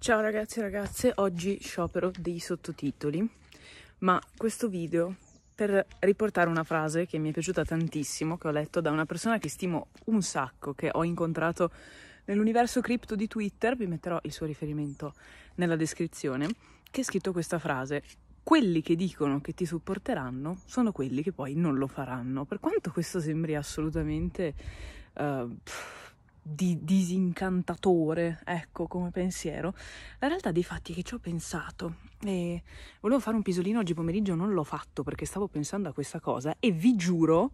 Ciao ragazzi e ragazze, oggi sciopero dei sottotitoli, ma questo video per riportare una frase che mi è piaciuta tantissimo, che ho letto da una persona che stimo un sacco, che ho incontrato nell'universo cripto di Twitter, vi metterò il suo riferimento nella descrizione, che ha scritto questa frase. Quelli che dicono che ti supporteranno sono quelli che poi non lo faranno. Per quanto questo sembri assolutamente... Uh, pff, di disincantatore, ecco, come pensiero, la realtà dei fatti è che ci ho pensato e volevo fare un pisolino oggi pomeriggio, non l'ho fatto perché stavo pensando a questa cosa e vi giuro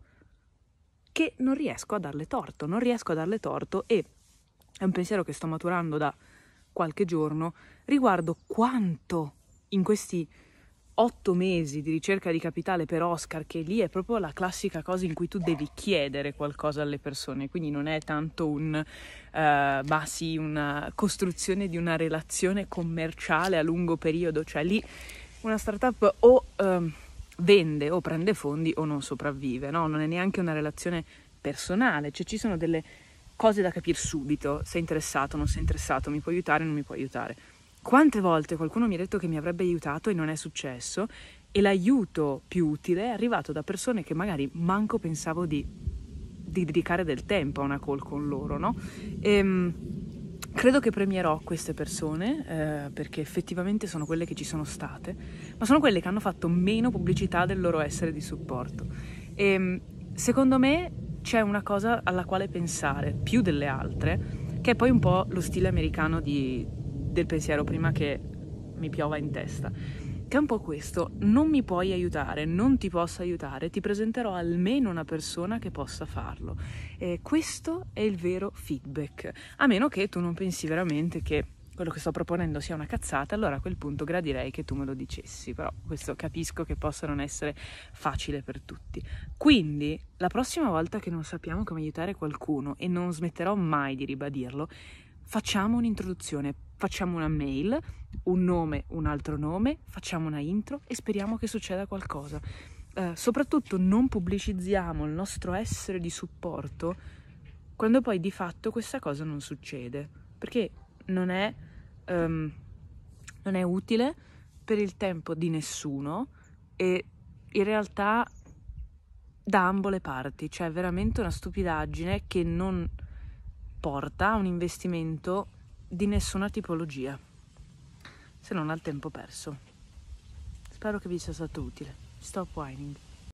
che non riesco a darle torto, non riesco a darle torto e è un pensiero che sto maturando da qualche giorno riguardo quanto in questi otto mesi di ricerca di capitale per Oscar, che lì è proprio la classica cosa in cui tu devi chiedere qualcosa alle persone, quindi non è tanto un, uh, ma sì, una costruzione di una relazione commerciale a lungo periodo, cioè lì una startup o uh, vende o prende fondi o non sopravvive, no? non è neanche una relazione personale, cioè ci sono delle cose da capire subito, sei interessato, non sei interessato, mi puoi aiutare, non mi puoi aiutare quante volte qualcuno mi ha detto che mi avrebbe aiutato e non è successo e l'aiuto più utile è arrivato da persone che magari manco pensavo di, di dedicare del tempo a una call con loro, no? E, ehm, Credo che premierò queste persone eh, perché effettivamente sono quelle che ci sono state, ma sono quelle che hanno fatto meno pubblicità del loro essere di supporto. E, ehm, secondo me c'è una cosa alla quale pensare più delle altre, che è poi un po' lo stile americano di, del pensiero prima che mi piova in testa. Che è un po' questo, non mi puoi aiutare, non ti posso aiutare, ti presenterò almeno una persona che possa farlo. E questo è il vero feedback, a meno che tu non pensi veramente che quello che sto proponendo sia una cazzata, allora a quel punto gradirei che tu me lo dicessi, però questo capisco che possa non essere facile per tutti. Quindi, la prossima volta che non sappiamo come aiutare qualcuno, e non smetterò mai di ribadirlo, facciamo un'introduzione, facciamo una mail, un nome, un altro nome, facciamo una intro e speriamo che succeda qualcosa. Eh, soprattutto non pubblicizziamo il nostro essere di supporto quando poi di fatto questa cosa non succede, perché non è, um, non è utile per il tempo di nessuno e in realtà da ambo le parti, cioè è veramente una stupidaggine che non porta a un investimento di nessuna tipologia, se non al tempo perso. Spero che vi sia stato utile. Stop whining.